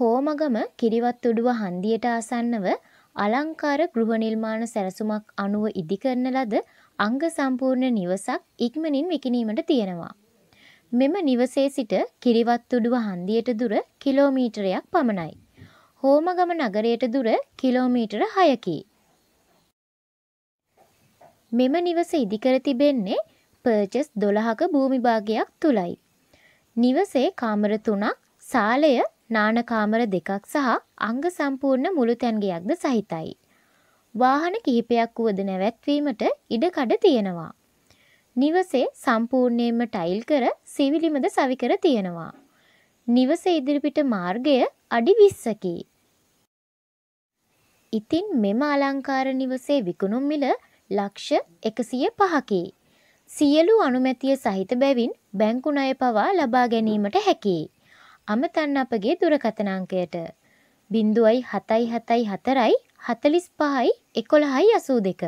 හෝමගම කිරිවත්තුඩුව හන්දියට ආසන්නව අලංකාර ගෘහ නිර්මාණ සැරසුමක් අනුව ඉදිකරන ලද අංග සම්පූර්ණ නිවසක් ඉක්මනින් විකිණීමට තියෙනවා. මෙම නිවසේ සිට කිරිවත්තුඩුව හන්දියට දුර කිලෝමීටරයක් පමණයි. හෝමගම නගරයට දුර කිලෝමීටර හයකි. මෙම නිවස ඉදිකර තිබෙන්නේ පර්චස් දොළහක භූමිභාගයක් තුළයි. නිවසේ කාමර තුනක් සාලය නානකාමර දෙකක් සහ අංග සම්පූර්ණ මුළු තැන්ගයක්ද සහිතයි. වාහන කිහිපයක් වුවද නැවැත්වීමට ඉඩකඩ තියෙනවා. නිවසේ සම්පූර්ණයෙන්ම ටයිල් කර සිවිලිමද සවිකර තියෙනවා. නිවස ඉදිරිපිට මාර්ගය අඩි විස්සකි. ඉතින් මෙම අලංකාර නිවසේ විකුණුම් මිල ලක්ෂ එකසිය පහකි. සියලු අනුමැතිය සහිත බැවින් බැංකුණය පවා ලබා ගැනීමට හැකි. අමතන්න අපගේ දුරකථනාංකයට බින්දුවයි හතයි හතයි හතරයි හතලිස් පහයි එකොළහයි අසූ දෙක.